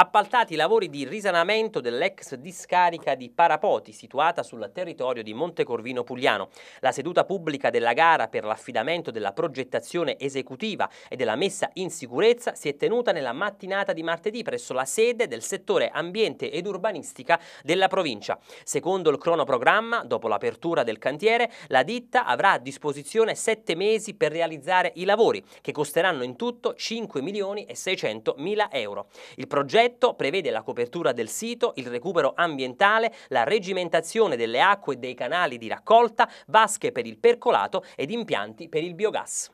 appaltati i lavori di risanamento dell'ex discarica di Parapoti, situata sul territorio di Montecorvino Pugliano. La seduta pubblica della gara per l'affidamento della progettazione esecutiva e della messa in sicurezza si è tenuta nella mattinata di martedì presso la sede del settore ambiente ed urbanistica della provincia. Secondo il cronoprogramma, dopo l'apertura del cantiere, la ditta avrà a disposizione sette mesi per realizzare i lavori, che costeranno in tutto 5 milioni e 600 mila euro. Il progetto progetto prevede la copertura del sito, il recupero ambientale, la regimentazione delle acque e dei canali di raccolta, vasche per il percolato ed impianti per il biogas.